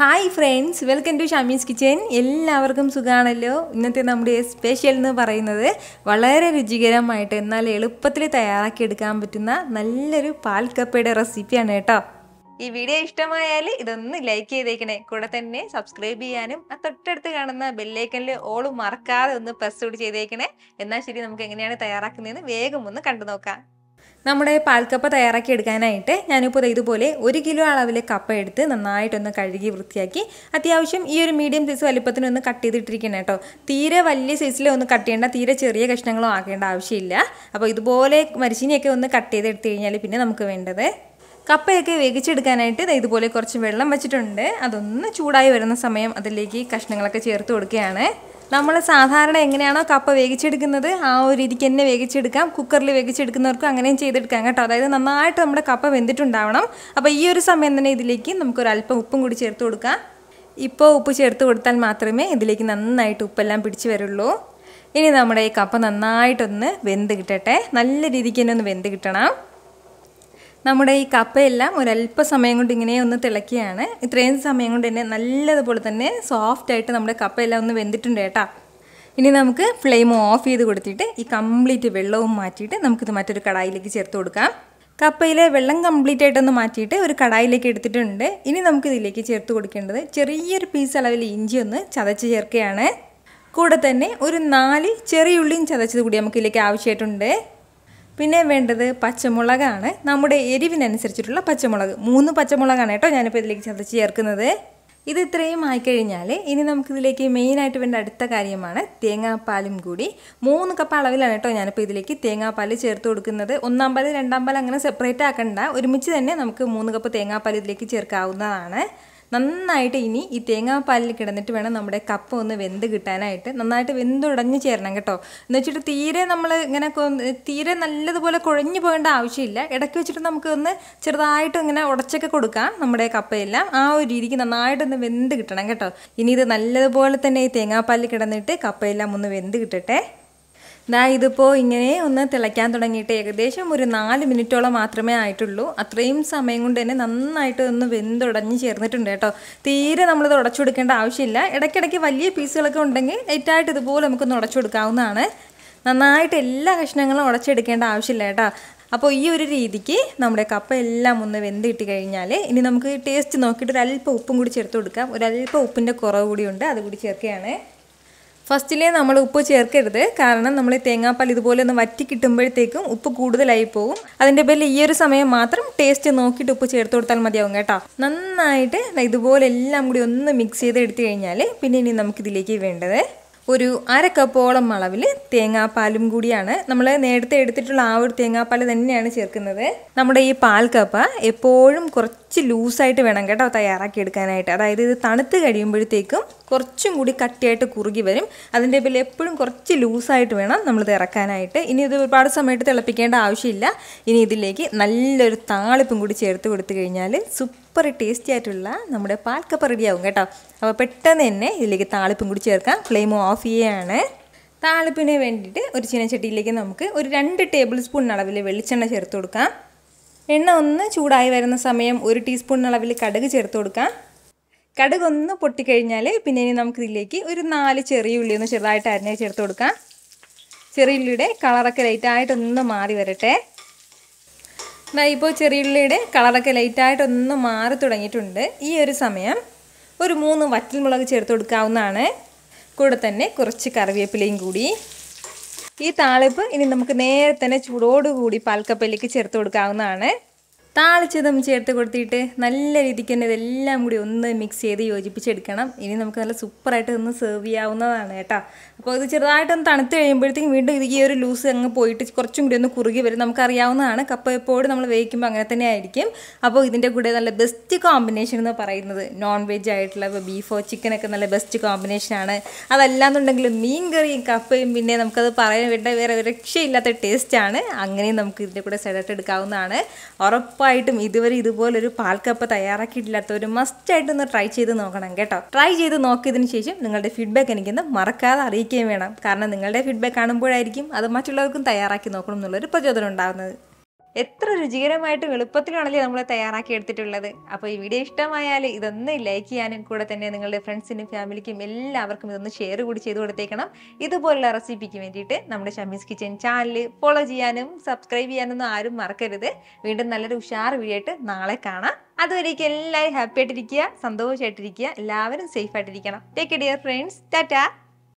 hi friends welcome to Shamees kitchen എല്ലാവർക്കും സുഖമാണല്ലോ ഇന്നത്തെ നമ്മുടെ സ്പെഷ്യൽ എന്ന് പറയുന്നത് വളരെ രുചികരമായിട്ട് എന്നാൽ എളുപ്പത്തിൽ തയ്യാറാക്കിയെടുക്കാൻ പറ്റുന്ന നല്ലൊരു പാൽക്കപ്പയുടെ റെസിപ്പിയാണ് കേട്ടോ ഈ വീഡിയോ ഇഷ്ടമായാൽ ഇതൊന്ന് ലൈക്ക് ചെയ്തേക്കണേ കൂടെ തന്നെ സബ്സ്ക്രൈബ് ചെയ്യാനും ആ തൊട്ടടുത്ത് കാണുന്ന ബെല്ലൈക്കനിൽ ഓൾ മറക്കാതെ ഒന്ന് പ്രസ് ചെയ്തേക്കണേ എന്നാൽ ശരി നമുക്ക് എങ്ങനെയാണ് തയ്യാറാക്കുന്നതെന്ന് വേഗം ഒന്ന് കണ്ടു നോക്കാം നമ്മുടെ പാൽക്കപ്പ തയ്യാറാക്കി എടുക്കാനായിട്ട് ഞാനിപ്പോൾ ഇതുപോലെ ഒരു കിലോ അളവിൽ കപ്പ എടുത്ത് നന്നായിട്ടൊന്ന് കഴുകി വൃത്തിയാക്കി അത്യാവശ്യം ഈ ഒരു മീഡിയം സൈസ് വലിപ്പത്തിനൊന്ന് കട്ട് ചെയ്തിട്ടിരിക്കണം കേട്ടോ തീരെ വലിയ സൈസിൽ ഒന്ന് കട്ട് ചെയ്യേണ്ട തീരെ ചെറിയ കഷ്ണങ്ങളോ ആക്കേണ്ട ആവശ്യമില്ല അപ്പോൾ ഇതുപോലെ മരിച്ചിനെയൊക്കെ ഒന്ന് കട്ട് ചെയ്തെടുത്ത് കഴിഞ്ഞാൽ പിന്നെ നമുക്ക് വേണ്ടത് കപ്പയൊക്കെ വേവിച്ചെടുക്കാനായിട്ട് ഇതുപോലെ കുറച്ച് വെള്ളം വെച്ചിട്ടുണ്ട് അതൊന്ന് ചൂടായി വരുന്ന സമയം അതിലേക്ക് കഷ്ണങ്ങളൊക്കെ ചേർത്ത് കൊടുക്കുകയാണ് നമ്മൾ സാധാരണ എങ്ങനെയാണോ കപ്പ വേവിച്ചെടുക്കുന്നത് ആ ഒരു രീതിക്ക് തന്നെ വേവിച്ചെടുക്കാം കുക്കറിൽ വേവിച്ചെടുക്കുന്നവർക്കും അങ്ങനെയും ചെയ്തെടുക്കാം കേട്ടോ അതായത് നന്നായിട്ട് നമ്മുടെ കപ്പ വെന്തിട്ടുണ്ടാവണം അപ്പോൾ ഈ ഒരു സമയം തന്നെ ഇതിലേക്ക് നമുക്കൊരു അല്പം ഉപ്പും കൂടി ചേർത്ത് കൊടുക്കാം ഇപ്പോൾ ഉപ്പ് ചേർത്ത് കൊടുത്താൽ മാത്രമേ ഇതിലേക്ക് നന്നായിട്ട് ഉപ്പെല്ലാം പിടിച്ചു വരുള്ളൂ ഇനി നമ്മുടെ ഈ കപ്പ നന്നായിട്ടൊന്ന് വെന്ത് കിട്ടട്ടെ നല്ല രീതിക്ക് തന്നെ ഒന്ന് വെന്ത് കിട്ടണം നമ്മുടെ ഈ കപ്പയെല്ലാം ഒരല്പസമയം സമയം കൊണ്ട് ഇങ്ങനെ ഒന്ന് തിളക്കുകയാണ് ഇത്രയും സമയം കൊണ്ട് തന്നെ നല്ലതുപോലെ തന്നെ സോഫ്റ്റായിട്ട് നമ്മുടെ കപ്പയെല്ലാം ഒന്ന് വെന്തിട്ടുണ്ട് കേട്ടോ ഇനി നമുക്ക് ഫ്ലെയിം ഓഫ് ചെയ്ത് കൊടുത്തിട്ട് ഈ കംപ്ലീറ്റ് വെള്ളവും മാറ്റിയിട്ട് നമുക്കിത് മറ്റൊരു കടായിലേക്ക് ചേർത്ത് കൊടുക്കാം കപ്പയിലെ വെള്ളം കംപ്ലീറ്റ് ആയിട്ടൊന്ന് മാറ്റിയിട്ട് ഒരു കടായിലേക്ക് എടുത്തിട്ടുണ്ട് ഇനി നമുക്കിതിലേക്ക് ചേർത്ത് കൊടുക്കേണ്ടത് ചെറിയൊരു പീസ് അളവിൽ ഇഞ്ചി ഒന്ന് ചതച്ച് ചേർക്കുകയാണ് കൂടെ തന്നെ ഒരു നാല് ചെറിയുള്ളിയും ചതച്ചത് കൂടി നമുക്കിതിലേക്ക് ആവശ്യമായിട്ടുണ്ട് പിന്നെ വേണ്ടത് പച്ചമുളകാണ് നമ്മുടെ എരിവിനനുസരിച്ചിട്ടുള്ള പച്ചമുളക് മൂന്ന് പച്ചമുളകാണ് കേട്ടോ ഞാനിപ്പോൾ ഇതിലേക്ക് ചതച്ച് ചേർക്കുന്നത് ഇത് ഇത്രയും ആയിക്കഴിഞ്ഞാൽ ഇനി നമുക്കിതിലേക്ക് മെയിനായിട്ട് വേണ്ട അടുത്ത കാര്യമാണ് തേങ്ങാപ്പാലും കൂടി മൂന്ന് കപ്പ് അളവിലാണ് കേട്ടോ ഞാനിപ്പോൾ ഇതിലേക്ക് തേങ്ങാപ്പാൽ ചേർത്ത് കൊടുക്കുന്നത് ഒന്നാം പാൽ രണ്ടാം പാൽ അങ്ങനെ സെപ്പറേറ്റ് ആക്കണ്ട ഒരുമിച്ച് തന്നെ നമുക്ക് മൂന്ന് കപ്പ് തേങ്ങാപ്പാൽ ഇതിലേക്ക് ചേർക്കാവുന്നതാണ് നന്നായിട്ട് ഇനി ഈ തേങ്ങാപ്പാലിൽ കിടന്നിട്ട് വേണം നമ്മുടെ കപ്പ ഒന്ന് വെന്ത് കിട്ടാനായിട്ട് നന്നായിട്ട് വെന്തുടഞ്ഞു ചേരണം കേട്ടോ എന്ന് വെച്ചിട്ട് തീരെ നമ്മൾ ഇങ്ങനെ തീരെ നല്ലതുപോലെ കുഴഞ്ഞു പോകേണ്ട ആവശ്യമില്ല ഇടയ്ക്ക് വെച്ചിട്ട് നമുക്ക് ഒന്ന് ചെറുതായിട്ട് ഇങ്ങനെ ഉടച്ചൊക്കെ കൊടുക്കാം നമ്മുടെ കപ്പയെല്ലാം ആ ഒരു രീതിക്ക് നന്നായിട്ടൊന്ന് വെന്ത് കിട്ടണം കേട്ടോ ഇനി ഇത് നല്ലതുപോലെ തന്നെ ഈ തേങ്ങാപ്പാലിൽ കിടന്നിട്ട് കപ്പയെല്ലാം ഒന്ന് വെന്ത് കിട്ടട്ടെ ദാ ഇതിപ്പോൾ ഇങ്ങനെ ഒന്ന് തിളയ്ക്കാൻ തുടങ്ങിയിട്ട് ഏകദേശം ഒരു നാല് മിനിറ്റോളം മാത്രമേ ആയിട്ടുള്ളൂ അത്രയും സമയം കൊണ്ട് തന്നെ നന്നായിട്ട് ഒന്ന് വെന്തുടഞ്ഞ് ചേർന്നിട്ടുണ്ട് കേട്ടോ തീരെ നമ്മളിത് ഉടച്ചു കൊടുക്കേണ്ട ആവശ്യമില്ല ഇടയ്ക്കിടയ്ക്ക് വലിയ പീസുകളൊക്കെ ഉണ്ടെങ്കിൽ ഏറ്റായിട്ട് ഇതുപോലെ നമുക്കൊന്ന് ഉടച്ചു കൊടുക്കാവുന്നതാണ് നന്നായിട്ട് എല്ലാ കഷ്ണങ്ങളും ഉടച്ചെടുക്കേണ്ട ആവശ്യമില്ല കേട്ടോ അപ്പോൾ ഈ ഒരു രീതിക്ക് നമ്മുടെ കപ്പ എല്ലാം ഒന്ന് വെന്തിട്ട് കഴിഞ്ഞാൽ ഇനി നമുക്ക് ടേസ്റ്റ് നോക്കിയിട്ട് ഒരല്പം ഉപ്പും കൂടി ചേർത്ത് കൊടുക്കാം ഒരല്പം ഉപ്പിൻ്റെ കുറവ് കൂടിയുണ്ട് അതുകൂടി ചേർക്കുകയാണ് ഫസ്റ്റിലേ നമ്മൾ ഉപ്പ് ചേർക്കരുത് കാരണം നമ്മൾ ഈ തേങ്ങാപ്പാൽ ഇതുപോലെ ഒന്ന് വറ്റി കിട്ടുമ്പോഴത്തേക്കും ഉപ്പ് കൂടുതലായി പോകും അതിൻ്റെ പേരിൽ ഈ ഒരു സമയം മാത്രം ടേസ്റ്റ് നോക്കിയിട്ട് ഉപ്പ് ചേർത്ത് കൊടുത്താൽ മതിയാവും കേട്ടോ നന്നായിട്ട് ഇതുപോലെ എല്ലാം കൂടി ഒന്ന് മിക്സ് ചെയ്ത് എടുത്തു കഴിഞ്ഞാൽ പിന്നെ ഇനി നമുക്കിതിലേക്ക് വേണ്ടത് ഒരു അര കപ്പോളം അളവിൽ തേങ്ങാപ്പാലും കൂടിയാണ് നമ്മൾ നേരത്തെ എടുത്തിട്ടുള്ള ആ ഒരു തേങ്ങാപ്പാൽ തന്നെയാണ് ചേർക്കുന്നത് നമ്മുടെ ഈ പാൽ കപ്പ എപ്പോഴും കുറച്ച് ലൂസായിട്ട് വേണം കേട്ടോ തയ്യാറാക്കി എടുക്കാനായിട്ട് അതായത് ഇത് തണുത്ത് കഴിയുമ്പോഴത്തേക്കും കുറച്ചും കൂടി കട്ടിയായിട്ട് കുറുകി വരും അതിൻ്റെ പേരിൽ എപ്പോഴും കുറച്ച് ലൂസായിട്ട് വേണം നമ്മൾ ഇത് ഇറക്കാനായിട്ട് ഇനി ഇത് ഒരുപാട് സമയത്ത് തിളപ്പിക്കേണ്ട ആവശ്യമില്ല ഇനി ഇതിലേക്ക് നല്ലൊരു താളിപ്പും കൂടി ചേർത്ത് കൊടുത്തു കഴിഞ്ഞാൽ സൂപ്പർ സൂപ്പർ ടേസ്റ്റി ആയിട്ടുള്ള നമ്മുടെ പാൽക്കപ്പ റെഡിയാവും കേട്ടോ അപ്പോൾ പെട്ടെന്ന് തന്നെ ഇതിലേക്ക് താളിപ്പും കൂടി ചേർക്കാം ഫ്ലെയിം ഓഫ് ചെയ്യുകയാണ് താളിപ്പിന് വേണ്ടിയിട്ട് ഒരു ചീനച്ചട്ടിയിലേക്ക് നമുക്ക് ഒരു രണ്ട് ടേബിൾ സ്പൂൺ അളവിൽ വെളിച്ചെണ്ണ ചേർത്ത് കൊടുക്കാം എണ്ണ ഒന്ന് ചൂടായി വരുന്ന സമയം ഒരു ടീസ്പൂൺ അളവിൽ കടുക് ചേർത്ത് കൊടുക്കാം കടുക് ഒന്ന് പൊട്ടിക്കഴിഞ്ഞാൽ പിന്നെ ഇനി ഇതിലേക്ക് ഒരു നാല് ചെറിയ ഉള്ളി ഒന്ന് ചെറുതായിട്ട് അരിഞ്ഞ് ചേർത്ത് കൊടുക്കാം ചെറിയ ഉള്ളിയുടെ കളറൊക്കെ ലൈറ്റായിട്ടൊന്ന് മാറി വരട്ടെ ഇപ്പോൾ ചെറിയുള്ളിയുടെ കളറൊക്കെ ലൈറ്റായിട്ടൊന്ന് മാറി തുടങ്ങിയിട്ടുണ്ട് ഈ ഒരു സമയം ഒരു മൂന്ന് വറ്റൽമുളക് ചേർത്ത് കൊടുക്കാവുന്നതാണ് കൂടെ തന്നെ കുറച്ച് കറിവേപ്പിലയും കൂടി ഈ താളിപ്പ് ഇനി നമുക്ക് നേരെ തന്നെ ചൂടോടുകൂടി പാൽക്കപ്പലിക്ക് ചേർത്ത് കൊടുക്കാവുന്നതാണ് താളിച്ചതും ചേർത്ത് കൊടുത്തിട്ട് നല്ല രീതിക്ക് തന്നെ ഇതെല്ലാം കൂടി ഒന്ന് മിക്സ് ചെയ്ത് യോജിപ്പിച്ചെടുക്കണം ഇനി നമുക്ക് നല്ല സൂപ്പറായിട്ട് ഒന്ന് സെർവ് ചെയ്യാവുന്നതാണ് കേട്ടോ അപ്പോൾ ഇത് ചെറുതായിട്ടൊന്ന് തണുത്ത് കഴിയുമ്പോഴത്തേക്കും വീണ്ടും ഇത് ഈ ഒരു ലൂസ് അങ്ങ് പോയിട്ട് കുറച്ചും കൂടി ഒന്ന് കുറുകി വരും നമുക്കറിയാവുന്നതാണ് കപ്പ എപ്പോഴും നമ്മൾ വേവിക്കുമ്പോൾ അങ്ങനെ തന്നെ ആയിരിക്കും അപ്പോൾ ഇതിൻ്റെ കൂടെ നല്ല ബെസ്റ്റ് കോമ്പിനേഷൻ എന്ന് പറയുന്നത് നോൺ വെജ് ആയിട്ടുള്ള ഇപ്പോൾ ബീഫോ ചിക്കനൊക്കെ നല്ല ബെസ്റ്റ് കോമ്പിനേഷനാണ് അതല്ലാന്നുണ്ടെങ്കിൽ മീൻ കറിയും കപ്പയും പിന്നെ നമുക്കത് പറയാൻ വേണ്ട വേറെ രക്ഷയില്ലാത്ത ടേസ്റ്റാണ് അങ്ങനെയും നമുക്ക് ഇതിൻ്റെ കൂടെ സെലക്ട് എടുക്കാവുന്നതാണ് ഉറപ്പ് ഉറപ്പായിട്ടും ഇതുവരെ ഇതുപോലൊരു പാൽക്കപ്പ് തയ്യാറാക്കിയിട്ടില്ലാത്തവർ ആയിട്ട് ഒന്ന് ട്രൈ ചെയ്ത് നോക്കണം കേട്ടോ ട്രൈ ചെയ്ത് നോക്കിയതിന് ശേഷം നിങ്ങളുടെ ഫീഡ്ബാക്ക് എനിക്കൊന്ന് മറക്കാതെ അറിയിക്കുകയും വേണം കാരണം നിങ്ങളുടെ ഫീഡ്ബാക്ക് കാണുമ്പോഴായിരിക്കും അത് മറ്റുള്ളവർക്കും തയ്യാറാക്കി നോക്കണം എന്നുള്ളൊരു പ്രചോദനം ഉണ്ടാകുന്നത് എത്ര രുചികരമായിട്ടും എളുപ്പത്തിലാണല്ലേ നമ്മൾ തയ്യാറാക്കി എടുത്തിട്ടുള്ളത് അപ്പോൾ ഈ വീഡിയോ ഇഷ്ടമായാൽ ഇതൊന്ന് ലൈക്ക് ചെയ്യാനും കൂടെ തന്നെ നിങ്ങളുടെ ഫ്രണ്ട്സിനും ഫാമിലിക്കും എല്ലാവർക്കും ഇതൊന്ന് ഷെയർ കൂടി ചെയ്ത് കൊടുത്തേക്കണം ഇതുപോലുള്ള റെസിപ്പിക്ക് വേണ്ടിയിട്ട് നമ്മുടെ ഷമീസ് കിച്ചൻ ചാനൽ ഫോളോ ചെയ്യാനും സബ്സ്ക്രൈബ് ചെയ്യാനൊന്നും ആരും മറക്കരുത് വീണ്ടും നല്ലൊരു ഉഷാർ വീഡിയോ ആയിട്ട് നാളെ കാണാം അതുവരേക്കും എല്ലാവരും ഹാപ്പി ആയിട്ടിരിക്കുക സന്തോഷമായിട്ടിരിക്കുക എല്ലാവരും സേഫ് ആയിട്ടിരിക്കണം ടേക്ക് കെയർ ഫ്രണ്ട്സ് ടാറ്റാ